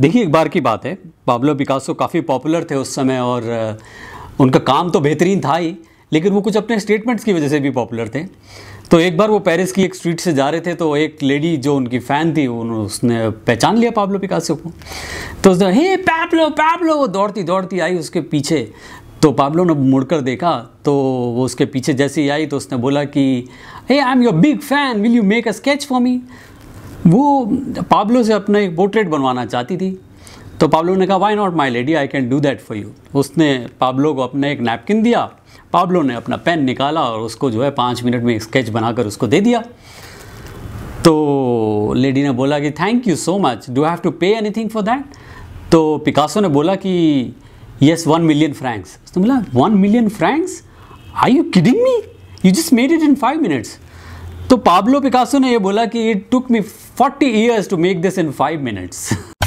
देखिए एक बार की बात है पाब्लो पिकासो काफ़ी पॉपुलर थे उस समय और उनका काम तो बेहतरीन था ही लेकिन वो कुछ अपने स्टेटमेंट्स की वजह से भी पॉपुलर थे तो एक बार वो पेरिस की एक स्ट्रीट से जा रहे थे तो एक लेडी जो उनकी फ़ैन थी उसने पहचान लिया पाब्लो पिकासो को तो उसने हे पाब्लो पाब्लो वो दौड़ती दौड़ती आई उसके पीछे तो पाब्लो ने मुड़कर देखा तो वो उसके पीछे जैसे ही आई तो उसने बोला कि hey I am your big fan will you make a sketch for me वो पाब्लो से अपना एक पोर्ट्रेट बनवाना चाहती थी तो पाब्लो ने कहा why not my lady I can do that for you उसने पाब्लो को अपना एक नैपकिन दिया पाब्लो ने अपना पेन निकाला और उसको जो है पाँच मिनट में स्केच बनाकर उसको दे दिया तो लेडी ने बोला कि thank you so much do have to pay anything for that तो पिकासो ने बोला कि येस वन मिलियन फ्रैंक्स उसने बोला one million francs I you kidding me you just made it in five minutes तो Pablo Picasso ने यह बोला कि it took me 40 years to make this in 5 minutes.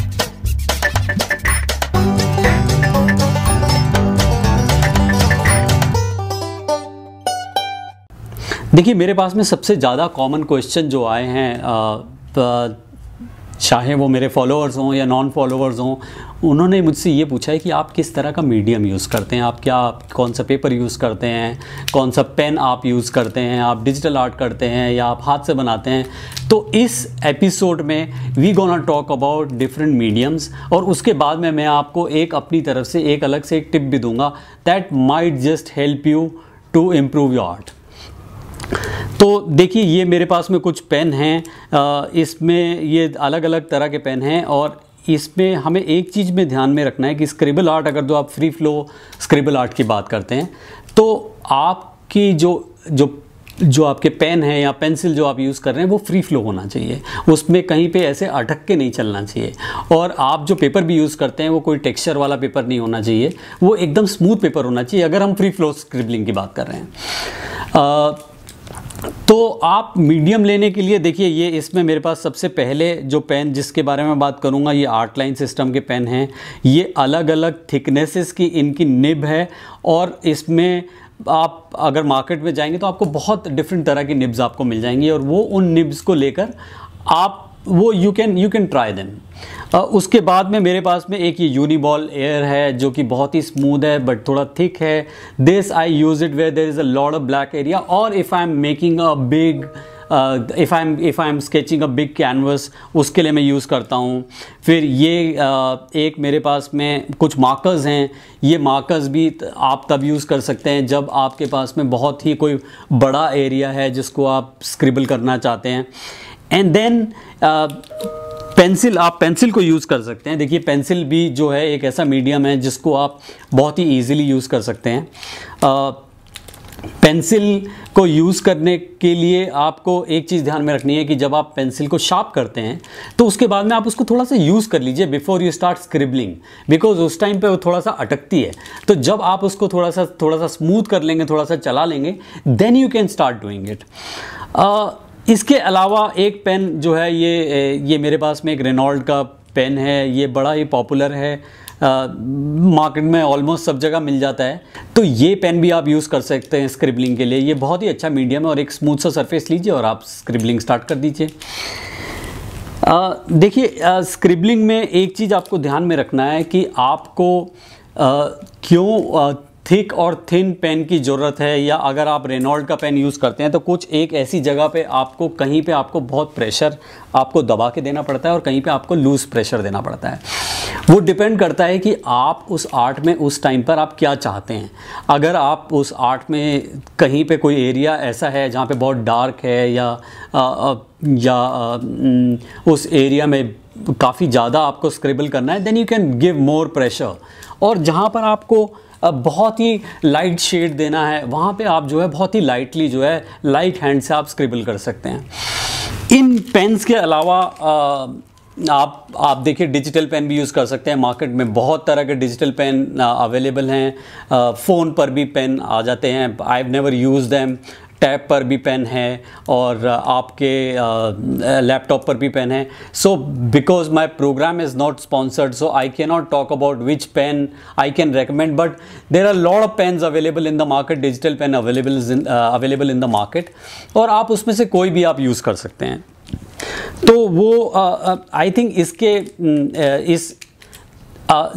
देखिए मेरे पास में सबसे ज़्यादा कॉमन क्वेश्चन जो आए हैं चाहे वो मेरे फॉलोअर्स हों या नॉन फॉलोअर्स हों उन्होंने मुझसे ये पूछा है कि आप किस तरह का मीडियम यूज़ करते हैं आप क्या आप कौन सा पेपर यूज़ करते हैं कौन सा पेन आप यूज़ करते हैं आप डिजिटल आर्ट करते हैं या आप हाथ से बनाते हैं तो इस एपिसोड में we gonna talk about different mediums और उसके बाद में मैं आपको एक अपनी तरफ से एक अलग से एक टिप भी दूंगा that might just help you to improve your art तो देखिए ये मेरे पास में कुछ पेन हैं इसमें ये अलग अलग तरह के पेन हैं और इसमें हमें एक चीज़ में ध्यान में रखना है कि स्क्रिबल आर्ट अगर जो आप फ्री फ्लो स्क्रिबल आर्ट की बात करते हैं तो आपकी जो जो जो आपके पेन है या पेंसिल जो आप यूज़ कर रहे हैं वो फ्री फ्लो होना चाहिए उसमें कहीं पे ऐसे अटक के नहीं चलना चाहिए और आप जो पेपर भी यूज़ करते हैं वो कोई टेक्सचर वाला पेपर नहीं होना चाहिए वो एकदम स्मूथ पेपर होना चाहिए अगर हम फ्री फ्लो स्क्रिबलिंग की बात कर रहे हैं आ, तो आप मीडियम लेने के लिए देखिए ये इसमें मेरे पास सबसे पहले जो पेन जिसके बारे में बात करूँगा ये आर्ट लाइन सिस्टम के पेन हैं ये अलग अलग थिकनेसेस की इनकी निब है और इसमें आप अगर मार्केट में जाएंगे तो आपको बहुत डिफरेंट तरह की निब्स आपको मिल जाएंगी और वो उन निब्स को लेकर आप वो you can you can try them उसके बाद में मेरे पास में एक ये यूनिबॉल एयर है जो कि बहुत ही स्मूद है बट थोड़ा थिक है this I use it where there is a lot of black area और if I am making a big if I am if I am sketching a big canvas उसके लिए मैं use करता हूँ फिर ये uh, एक मेरे पास में कुछ मार्कर्स हैं ये मार्कर्स भी आप तब यूज़ कर सकते हैं जब आपके पास में बहुत ही कोई बड़ा एरिया है जिसको आप स्क्रिबल करना चाहते हैं एंड देन पेंसिल आप पेंसिल को यूज़ कर सकते हैं देखिए पेंसिल भी जो है एक ऐसा मीडियम है जिसको आप बहुत ही ईजिली यूज़ कर सकते हैं पेंसिल uh, को यूज़ करने के लिए आपको एक चीज़ ध्यान में रखनी है कि जब आप पेंसिल को शार्प करते हैं तो उसके बाद में आप उसको थोड़ा सा यूज़ कर लीजिए before you start scribbling because उस टाइम पे वो थोड़ा सा अटकती है तो जब आप उसको थोड़ा सा थोड़ा सा स्मूथ कर लेंगे थोड़ा सा चला लेंगे then you can start doing it इसके अलावा एक पेन जो है ये ये मेरे पास में एक रेनॉल्ड का पेन है ये बड़ा ही पॉपुलर है मार्केट में ऑलमोस्ट सब जगह मिल जाता है तो ये पेन भी आप यूज़ कर सकते हैं स्क्रिबलिंग के लिए ये बहुत ही अच्छा मीडियम है और एक स्मूथ सा सरफेस लीजिए और आप स्क्रिबलिंग स्टार्ट कर दीजिए देखिए स्क्रिबलिंग में एक चीज़ आपको ध्यान में रखना है कि आपको आ, क्यों आ, थिक और थिन पेन की ज़रूरत है या अगर आप रेनॉल्ड का पेन यूज़ करते हैं तो कुछ एक ऐसी जगह पे आपको कहीं पे आपको बहुत प्रेशर आपको दबा के देना पड़ता है और कहीं पे आपको लूज़ प्रेशर देना पड़ता है वो डिपेंड करता है कि आप उस आर्ट में उस टाइम पर आप क्या चाहते हैं अगर आप उस आर्ट में कहीं पर कोई एरिया ऐसा है जहाँ पर बहुत डार्क है या आ, या आ, उस एरिया में काफ़ी ज़्यादा आपको स्क्रिबल करना है then you can give more pressure और जहाँ पर आपको बहुत ही लाइट शेड देना है वहाँ पे आप जो है बहुत ही लाइटली जो है लाइट हैंड से आप स्क्रिबल कर सकते हैं इन पेन्स के अलावा आ, आप आप देखिए डिजिटल पेन भी यूज़ कर सकते हैं मार्केट में बहुत तरह के डिजिटल पेन अवेलेबल हैं फ़ोन पर भी पेन आ जाते हैं I have never use them tab पर भी पेन है और आपके लैपटॉप पर भी पेन है so because my program is not sponsored so I can not talk about which pen I can recommend but there are lot of pens available in the market digital pen available available in the market और आप उसमें से कोई भी आप use कर सकते हैं तो वो आई uh, थिंक इसके uh, इस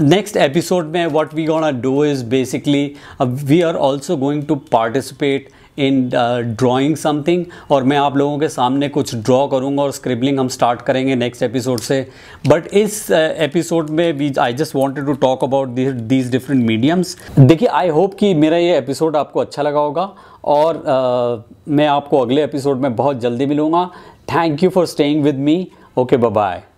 नेक्स्ट एपिसोड में what we gonna do is basically we are also going to participate in drawing something और मैं आप लोगों के सामने कुछ ड्रॉ करूँगा और स्क्रिबलिंग हम स्टार्ट करेंगे नेक्स्ट एपिसोड से बट इस एपिसोड uh, में we I just wanted to talk about these different mediums देखिए आई होप कि मेरा ये एपिसोड आपको अच्छा लगा होगा और uh, मैं आपको अगले एपिसोड में बहुत जल्दी मिलूँगा thank you for staying with me okay bye